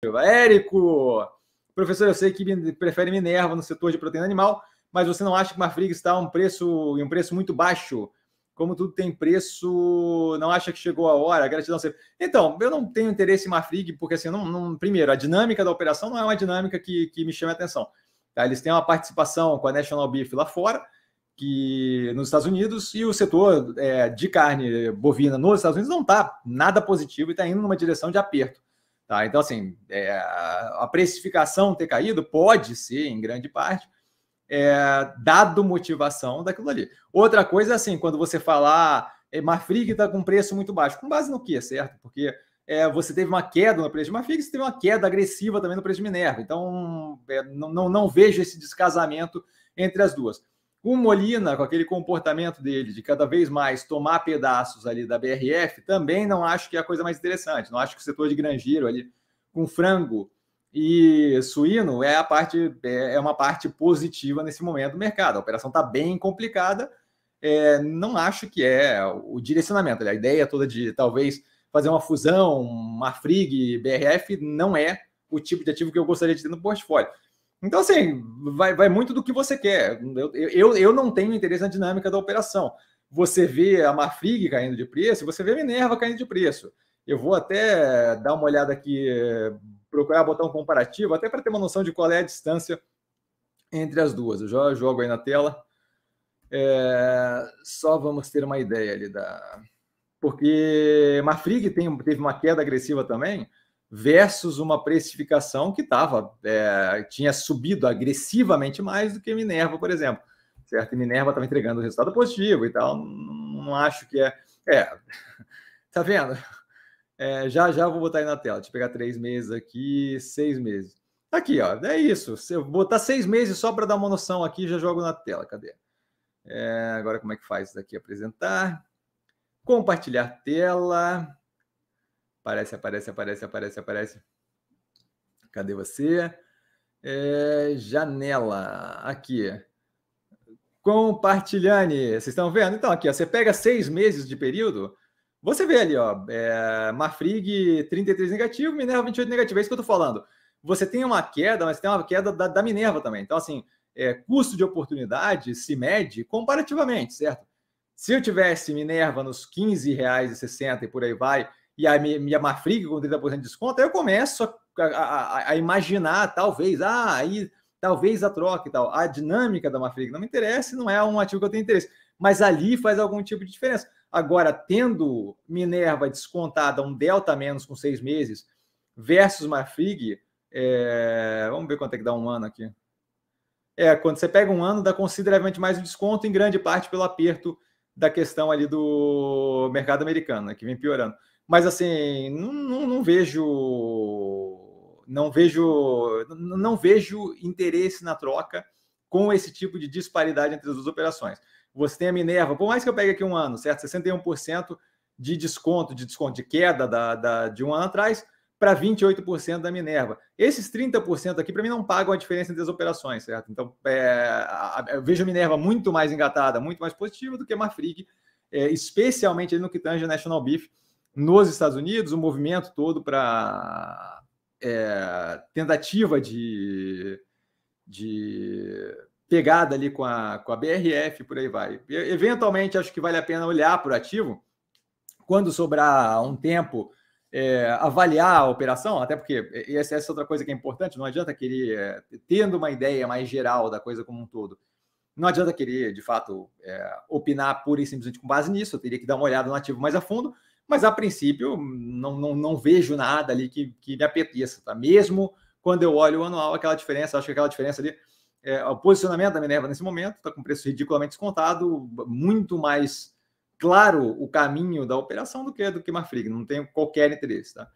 Érico, professor, eu sei que prefere Minerva no setor de proteína animal, mas você não acha que uma Mafrig está um preço, um preço muito baixo? Como tudo tem preço, não acha que chegou a hora? Gratidão sempre. Então, eu não tenho interesse em Mafrig, porque assim, não, não, primeiro, a dinâmica da operação não é uma dinâmica que, que me chama a atenção. Tá? Eles têm uma participação com a National Beef lá fora, que nos Estados Unidos, e o setor é, de carne bovina nos Estados Unidos não está nada positivo e está indo numa direção de aperto. Tá? Então, assim, é, a precificação ter caído pode ser, em grande parte, é, dado motivação daquilo ali. Outra coisa é assim, quando você falar é, Marfrig está com preço muito baixo, com base no que, é certo? Porque é, você teve uma queda no preço de Marfrig, você teve uma queda agressiva também no preço de Minerva. Então, é, não, não, não vejo esse descasamento entre as duas. O Molina, com aquele comportamento dele de cada vez mais tomar pedaços ali da BRF, também não acho que é a coisa mais interessante. Não acho que o setor de granjeiro ali com frango e suíno é a parte é, é uma parte positiva nesse momento do mercado. A operação está bem complicada. É, não acho que é o direcionamento. Né? A ideia toda de talvez fazer uma fusão, uma frig, BRF, não é o tipo de ativo que eu gostaria de ter no portfólio. Então, assim, vai, vai muito do que você quer. Eu, eu, eu não tenho interesse na dinâmica da operação. Você vê a Mafrig caindo de preço, você vê a Minerva caindo de preço. Eu vou até dar uma olhada aqui, procurar botar um comparativo, até para ter uma noção de qual é a distância entre as duas. Eu já jogo aí na tela. É... só vamos ter uma ideia ali da. Porque Mafrig tem, teve uma queda agressiva também, versus uma precificação que tava, é, tinha subido agressivamente mais do que Minerva, por exemplo. Certo? E Minerva estava entregando resultado positivo e tal. Não, não acho que é. É, tá vendo? É, já já vou botar aí na tela. Deixa eu pegar três meses aqui, seis meses. Aqui, ó, é isso. Se eu botar seis meses só para dar uma noção aqui, já jogo na tela. Cadê? É, agora, como é que faz isso daqui? Apresentar. Compartilhar tela. Aparece, aparece, aparece, aparece, aparece. Cadê você? É, janela. Aqui. Compartilhane. Vocês estão vendo? Então, aqui, ó, você pega seis meses de período, você vê ali, ó, é, Mafrig 33 negativo, Minerva 28 negativo. É isso que eu estou falando. Você tem uma queda, mas tem uma queda da, da Minerva também. Então, assim, é, custo de oportunidade se mede comparativamente, certo? Se eu tivesse Minerva nos R$15,60 e por aí vai, e a, minha a com 30% de desconto, aí eu começo a, a, a, imaginar, talvez, ah, aí talvez a troca e tal. A dinâmica da Mafrig não me interessa, não é um ativo que eu tenho interesse. Mas ali faz algum tipo de diferença. Agora, tendo Minerva descontada um delta menos com seis meses versus Mafrig, é... vamos ver quanto é que dá um ano aqui. É, quando você pega um ano, dá consideravelmente mais o desconto, em grande parte pelo aperto da questão ali do mercado americano, né, que vem piorando. Mas assim, não, não, não vejo. Não vejo. Não vejo interesse na troca com esse tipo de disparidade entre as duas operações. Você tem a Minerva, por mais que eu pegue aqui um ano, certo? 61% de desconto, de desconto de queda da, da de um ano atrás para 28% da Minerva. Esses 30% aqui, para mim, não pagam a diferença entre as operações, certo? Então, é, eu vejo a Minerva muito mais engatada, muito mais positiva do que a Marfrig, é, especialmente no que tange National Beef, nos Estados Unidos, o movimento todo para é, tentativa de, de pegada ali com a, com a BRF, por aí vai. E, eventualmente, acho que vale a pena olhar por ativo, quando sobrar um tempo, é, avaliar a operação, até porque essa, essa é outra coisa que é importante, não adianta querer, é, tendo uma ideia mais geral da coisa como um todo, não adianta querer, de fato, é, opinar pura e simplesmente com base nisso, eu teria que dar uma olhada no ativo mais a fundo, mas a princípio não, não, não vejo nada ali que, que me apeteça, tá? Mesmo quando eu olho o anual, aquela diferença, acho que aquela diferença ali, é, o posicionamento da Minerva nesse momento está com preço ridiculamente descontado, muito mais claro o caminho da operação do que do que Marfrig, não tenho qualquer interesse, tá?